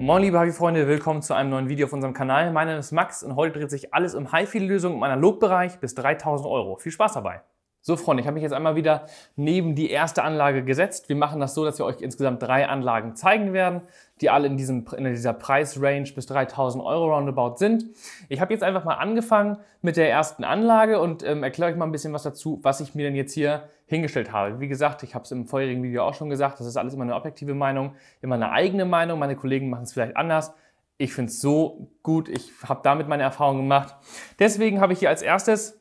Moin liebe HiFi-Freunde, willkommen zu einem neuen Video auf unserem Kanal. Mein Name ist Max und heute dreht sich alles um HiFi-Lösungen im Analogbereich bis 3000 Euro. Viel Spaß dabei! So, Freunde, ich habe mich jetzt einmal wieder neben die erste Anlage gesetzt. Wir machen das so, dass wir euch insgesamt drei Anlagen zeigen werden, die alle in, diesem, in dieser Preisrange bis 3000 Euro roundabout sind. Ich habe jetzt einfach mal angefangen mit der ersten Anlage und ähm, erkläre euch mal ein bisschen was dazu, was ich mir denn jetzt hier hingestellt habe. Wie gesagt, ich habe es im vorherigen Video auch schon gesagt, das ist alles immer eine objektive Meinung, immer eine eigene Meinung. Meine Kollegen machen es vielleicht anders. Ich finde es so gut, ich habe damit meine Erfahrung gemacht. Deswegen habe ich hier als erstes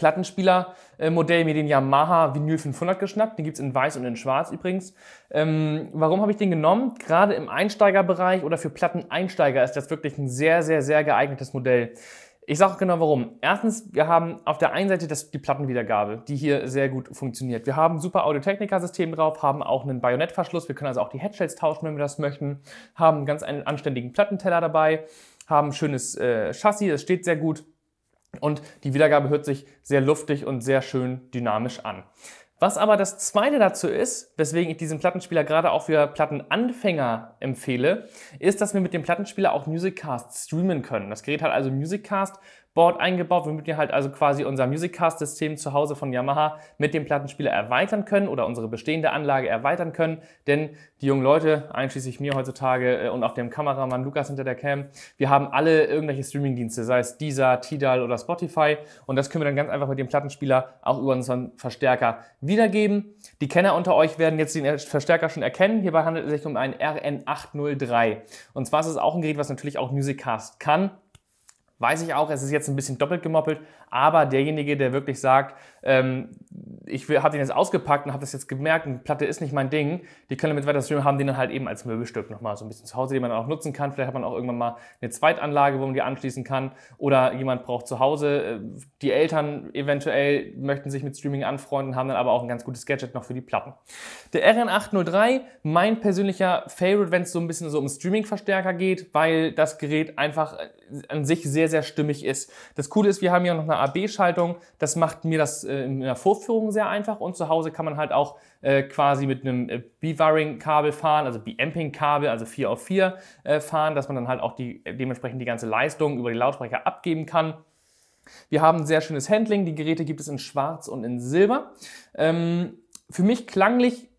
Plattenspieler-Modell mir den Yamaha Vinyl 500 geschnappt. Den gibt's in weiß und in schwarz übrigens. Ähm, warum habe ich den genommen? Gerade im Einsteigerbereich oder für Platteneinsteiger ist das wirklich ein sehr, sehr, sehr geeignetes Modell. Ich sage genau warum. Erstens, wir haben auf der einen Seite das, die Plattenwiedergabe, die hier sehr gut funktioniert. Wir haben super Audio-Technica-System drauf, haben auch einen Bajonettverschluss. Wir können also auch die Headshells tauschen, wenn wir das möchten. Haben ganz einen anständigen Plattenteller dabei, haben ein schönes äh, Chassis, das steht sehr gut. Und die Wiedergabe hört sich sehr luftig und sehr schön dynamisch an. Was aber das zweite dazu ist, weswegen ich diesen Plattenspieler gerade auch für Plattenanfänger empfehle, ist, dass wir mit dem Plattenspieler auch Musiccast streamen können. Das Gerät hat also Musiccast Board eingebaut, womit wir halt also quasi unser Musiccast-System zu Hause von Yamaha mit dem Plattenspieler erweitern können oder unsere bestehende Anlage erweitern können. Denn die jungen Leute, einschließlich mir heutzutage äh, und auch dem Kameramann Lukas hinter der Cam, wir haben alle irgendwelche Streaming-Dienste, sei es Deezer, Tidal oder Spotify. Und das können wir dann ganz einfach mit dem Plattenspieler auch über unseren Verstärker wiedergeben. Die Kenner unter euch werden jetzt den Verstärker schon erkennen. Hierbei handelt es sich um einen RN803. Und zwar ist es auch ein Gerät, was natürlich auch Musiccast kann. Weiß ich auch, es ist jetzt ein bisschen doppelt gemoppelt, aber derjenige, der wirklich sagt, ähm, ich habe den jetzt ausgepackt und habe das jetzt gemerkt, eine Platte ist nicht mein Ding, die können damit weiter streamen, haben den dann halt eben als Möbelstück nochmal so ein bisschen zu Hause, den man dann auch nutzen kann. Vielleicht hat man auch irgendwann mal eine Zweitanlage, wo man die anschließen kann oder jemand braucht zu Hause. Äh, die Eltern eventuell möchten sich mit Streaming anfreunden, haben dann aber auch ein ganz gutes Gadget noch für die Platten. Der RN803, mein persönlicher Favorite, wenn es so ein bisschen so um Streaming-Verstärker geht, weil das Gerät einfach äh, an sich sehr, sehr stimmig ist. Das Coole ist, wir haben hier noch eine AB-Schaltung. Das macht mir das äh, in der Vorführung sehr einfach und zu Hause kann man halt auch äh, quasi mit einem äh, B-Wiring-Kabel fahren, also B-Amping-Kabel, also 4 auf 4 fahren, dass man dann halt auch die, dementsprechend die ganze Leistung über die Lautsprecher abgeben kann. Wir haben ein sehr schönes Handling. Die Geräte gibt es in Schwarz und in Silber. Ähm, für mich klanglich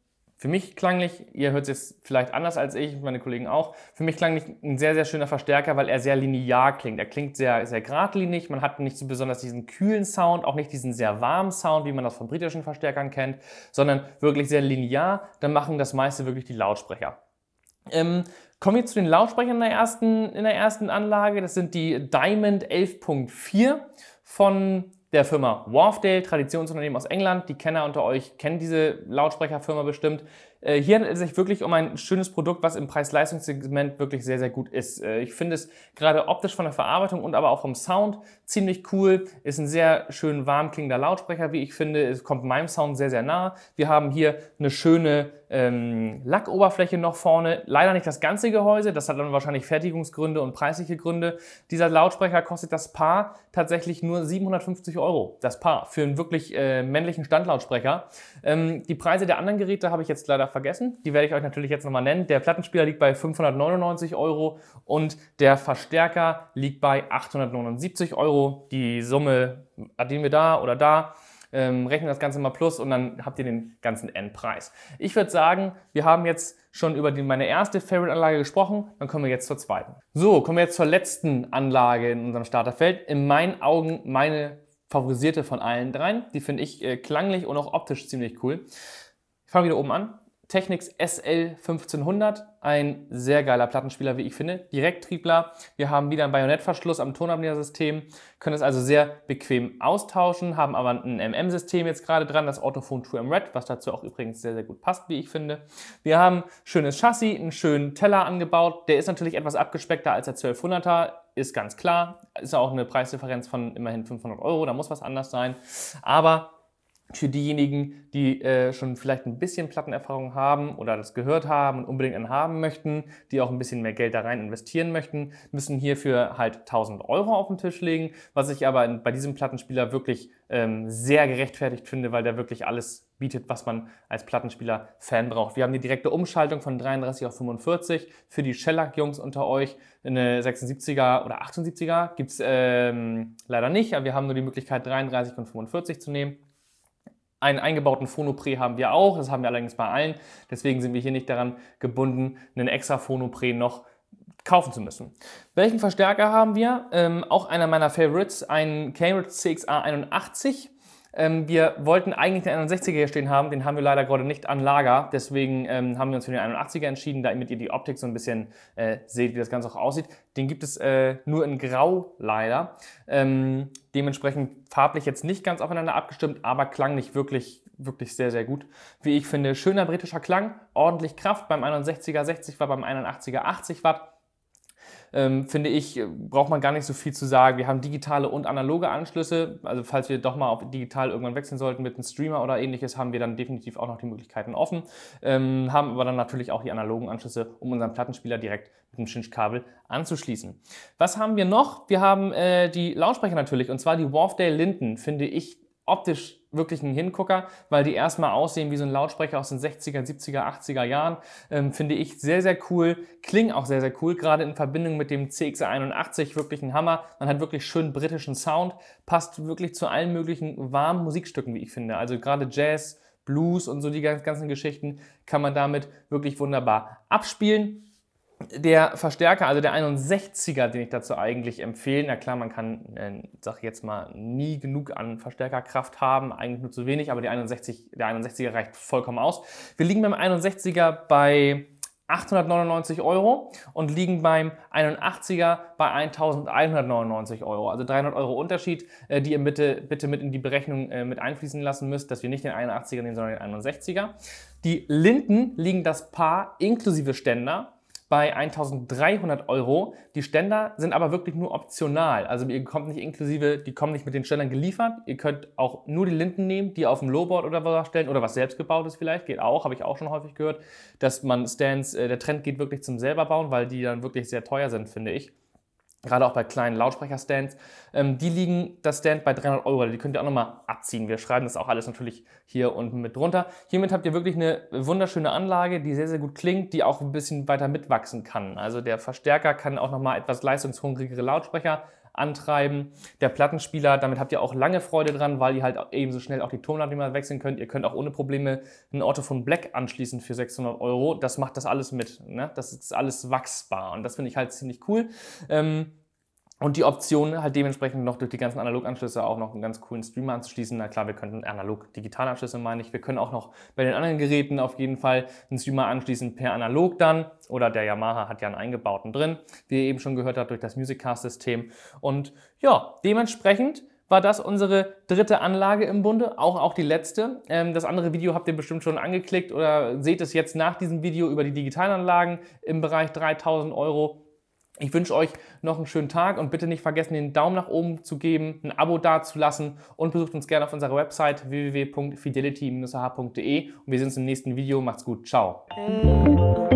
für mich klanglich, ihr hört es jetzt vielleicht anders als ich, meine Kollegen auch, für mich klanglich ein sehr, sehr schöner Verstärker, weil er sehr linear klingt. Er klingt sehr, sehr geradlinig, man hat nicht so besonders diesen kühlen Sound, auch nicht diesen sehr warmen Sound, wie man das von britischen Verstärkern kennt, sondern wirklich sehr linear, dann machen das meiste wirklich die Lautsprecher. Ähm, kommen wir zu den Lautsprechern in der ersten, in der ersten Anlage, das sind die Diamond 11.4 von der Firma Wharfdale, Traditionsunternehmen aus England. Die Kenner unter euch kennen diese Lautsprecherfirma bestimmt. Äh, hier handelt es sich wirklich um ein schönes Produkt, was im Preis-Leistungssegment wirklich sehr, sehr gut ist. Äh, ich finde es gerade optisch von der Verarbeitung und aber auch vom Sound ziemlich cool. Ist ein sehr schön warm klingender Lautsprecher, wie ich finde. Es kommt meinem Sound sehr, sehr nah. Wir haben hier eine schöne ähm, Lackoberfläche noch vorne. Leider nicht das ganze Gehäuse. Das hat dann wahrscheinlich Fertigungsgründe und preisliche Gründe. Dieser Lautsprecher kostet das Paar tatsächlich nur 750 Euro. Das Paar für einen wirklich äh, männlichen Standlautsprecher. Ähm, die Preise der anderen Geräte habe ich jetzt leider gerade vergessen. Die werde ich euch natürlich jetzt nochmal nennen. Der Plattenspieler liegt bei 599 Euro und der Verstärker liegt bei 879 Euro. Die Summe addieren äh, wir da oder da. Ähm, rechnen das Ganze mal plus und dann habt ihr den ganzen Endpreis. Ich würde sagen, wir haben jetzt schon über die, meine erste Favorite-Anlage gesprochen, dann kommen wir jetzt zur zweiten. So, kommen wir jetzt zur letzten Anlage in unserem Starterfeld. In meinen Augen meine favorisierte von allen dreien. Die finde ich äh, klanglich und auch optisch ziemlich cool. Ich fange wieder oben an. Technics SL 1500, ein sehr geiler Plattenspieler, wie ich finde. Direkttriebler. Wir haben wieder einen Bajonettverschluss am Tonabliegersystem, können es also sehr bequem austauschen, haben aber ein MM-System jetzt gerade dran, das Autophone 2M Red, was dazu auch übrigens sehr, sehr gut passt, wie ich finde. Wir haben ein schönes Chassis, einen schönen Teller angebaut. Der ist natürlich etwas abgespeckter als der 1200er, ist ganz klar. Ist auch eine Preisdifferenz von immerhin 500 Euro, da muss was anders sein. Aber für diejenigen, die äh, schon vielleicht ein bisschen Plattenerfahrung haben oder das gehört haben und unbedingt einen haben möchten, die auch ein bisschen mehr Geld da rein investieren möchten, müssen hierfür halt 1000 Euro auf den Tisch legen, was ich aber bei diesem Plattenspieler wirklich ähm, sehr gerechtfertigt finde, weil der wirklich alles bietet, was man als Plattenspieler-Fan braucht. Wir haben die direkte Umschaltung von 33 auf 45. Für die Shellac-Jungs unter euch eine 76er oder 78er gibt es ähm, leider nicht, aber wir haben nur die Möglichkeit 33 und 45 zu nehmen. Einen eingebauten Phonopre haben wir auch, das haben wir allerdings bei allen. Deswegen sind wir hier nicht daran gebunden, einen extra Phonopre noch kaufen zu müssen. Welchen Verstärker haben wir? Ähm, auch einer meiner Favorites, einen Cambridge CXA81. Ähm, wir wollten eigentlich den 61er hier stehen haben, den haben wir leider gerade nicht an Lager. Deswegen ähm, haben wir uns für den 81er entschieden, damit ihr die Optik so ein bisschen äh, seht, wie das Ganze auch aussieht. Den gibt es äh, nur in Grau leider. Ähm, dementsprechend farblich jetzt nicht ganz aufeinander abgestimmt, aber klang nicht wirklich, wirklich sehr, sehr gut. Wie ich finde, schöner britischer Klang, ordentlich Kraft beim 61er 60 Watt, beim 81er 80 Watt ähm, finde ich, äh, braucht man gar nicht so viel zu sagen. Wir haben digitale und analoge Anschlüsse. Also falls wir doch mal auf digital irgendwann wechseln sollten mit einem Streamer oder ähnliches, haben wir dann definitiv auch noch die Möglichkeiten offen. Ähm, haben aber dann natürlich auch die analogen Anschlüsse, um unseren Plattenspieler direkt mit dem Cinch-Kabel anzuschließen. Was haben wir noch? Wir haben äh, die Lautsprecher natürlich und zwar die Wharfdale Linden, finde ich optisch wirklich ein Hingucker, weil die erstmal aussehen wie so ein Lautsprecher aus den 60er, 70er, 80er Jahren. Ähm, finde ich sehr, sehr cool. Klingt auch sehr, sehr cool. Gerade in Verbindung mit dem CX81 wirklich ein Hammer. Man hat wirklich schön britischen Sound. Passt wirklich zu allen möglichen warmen Musikstücken, wie ich finde. Also gerade Jazz, Blues und so die ganzen Geschichten kann man damit wirklich wunderbar abspielen der Verstärker, also der 61er, den ich dazu eigentlich empfehle, na klar, man kann, äh, sag ich jetzt mal, nie genug an Verstärkerkraft haben, eigentlich nur zu wenig, aber 61, der 61er reicht vollkommen aus. Wir liegen beim 61er bei 899 Euro und liegen beim 81er bei 1199 Euro. Also 300 Euro Unterschied, äh, die ihr bitte, bitte mit in die Berechnung äh, mit einfließen lassen müsst, dass wir nicht den 81er nehmen, sondern den 61er. Die Linden liegen das Paar inklusive Ständer bei 1300 Euro. Die Ständer sind aber wirklich nur optional. Also ihr kommt nicht inklusive, die kommen nicht mit den Ständern geliefert. Ihr könnt auch nur die Linden nehmen, die auf dem Lowboard oder was stellen oder was selbstgebautes vielleicht, geht auch, habe ich auch schon häufig gehört, dass man Stands, äh, der Trend geht wirklich zum selber bauen, weil die dann wirklich sehr teuer sind, finde ich gerade auch bei kleinen Lautsprecherstands. Ähm, die liegen das Stand bei 300 Euro. Die könnt ihr auch nochmal abziehen. Wir schreiben das auch alles natürlich hier unten mit drunter. Hiermit habt ihr wirklich eine wunderschöne Anlage, die sehr, sehr gut klingt, die auch ein bisschen weiter mitwachsen kann. Also der Verstärker kann auch nochmal etwas leistungshungrigere Lautsprecher antreiben. Der Plattenspieler, damit habt ihr auch lange Freude dran, weil ihr halt ebenso schnell auch die Tonart immer wechseln könnt. Ihr könnt auch ohne Probleme einen Auto von Black anschließen für 600 Euro. Das macht das alles mit. Ne? Das ist alles wachsbar und das finde ich halt ziemlich cool. Ähm, und die Option halt dementsprechend noch durch die ganzen Analoganschlüsse auch noch einen ganz coolen Streamer anzuschließen. Na klar, wir könnten analog digitale Anschlüsse meine ich. Wir können auch noch bei den anderen Geräten auf jeden Fall einen Streamer anschließen per analog dann. Oder der Yamaha hat ja einen eingebauten drin, wie ihr eben schon gehört habt, durch das Musiccast-System. Und ja, dementsprechend war das unsere dritte Anlage im Bunde, auch, auch die letzte. Ähm, das andere Video habt ihr bestimmt schon angeklickt oder seht es jetzt nach diesem Video über die digitalen Anlagen im Bereich 3000 Euro ich wünsche euch noch einen schönen Tag und bitte nicht vergessen, den Daumen nach oben zu geben, ein Abo dazulassen und besucht uns gerne auf unserer Website www.fidelity-h.de und wir sehen uns im nächsten Video. Macht's gut, ciao. Äh, oh.